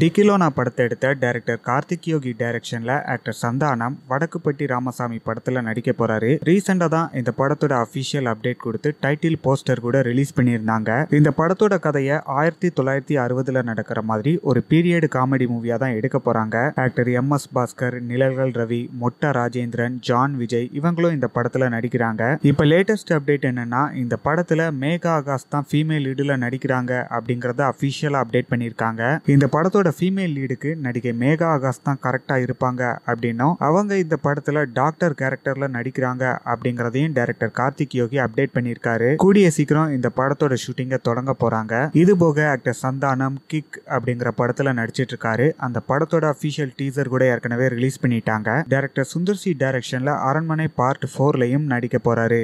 டிகிலோனா படத்தை எடுத்த டைரக்டர் கார்த்திக் யோகி டைரக்ஷனில் ஆக்டர் சந்தானம் வடக்குப்பட்டி ராமசாமி படத்தில் நடிக்க போகிறாரு ரீசெண்டாக தான் இந்த படத்தோட அஃபிஷியல் அப்டேட் கொடுத்து டைட்டில் போஸ்டர் கூட ரிலீஸ் பண்ணியிருந்தாங்க இந்த படத்தோட கதையை ஆயிரத்தி தொள்ளாயிரத்தி அறுபதில் நடக்கிற மாதிரி ஒரு பீரியடு காமெடி மூவியாக தான் எடுக்க போகிறாங்க actor M S Bhaskar Nizhalgal Ravi Motta Rajendran John Vijay இவங்களும் இந்த படத்தில் நடிக்கிறாங்க இப்போ லேட்டஸ்ட் அப்டேட் என்னென்னா இந்த படத்தில் மேகா ஆகாஷ் தான் ஃபீமேல் லீடில் நடிக்கிறாங்க அப்படிங்கிறத அஃபிஷியலாக அப்டேட் பண்ணியிருக்காங்க இந்த படத்தோட படத்தோட ஃபீமேல் லீடுக்கு நடிகை மேகா ஆகாஷ் தான் கரெக்டாக இருப்பாங்க அப்படின்னும் அவங்க இந்த படத்தில் டாக்டர் கேரக்டரில் நடிக்கிறாங்க அப்படிங்கிறதையும் டைரக்டர் கார்த்திக் யோகி அப்டேட் பண்ணியிருக்காரு கூடிய சீக்கிரம் இந்த படத்தோட ஷூட்டிங்கை தொடங்க போகிறாங்க இது போக ஆக்டர் சந்தானம் கிக் அப்படிங்கிற படத்தில் நடிச்சிட்டு இருக்காரு அந்த படத்தோட அஃபீஷியல் டீசர் கூட ஏற்கனவே ரிலீஸ் பண்ணிட்டாங்க டேரக்டர் சுந்தர்சி டைரக்ஷன்ல டைரக்ஷனில் அரண்மனை பார்ட் ஃபோர்லையும் நடிக்க போகிறாரு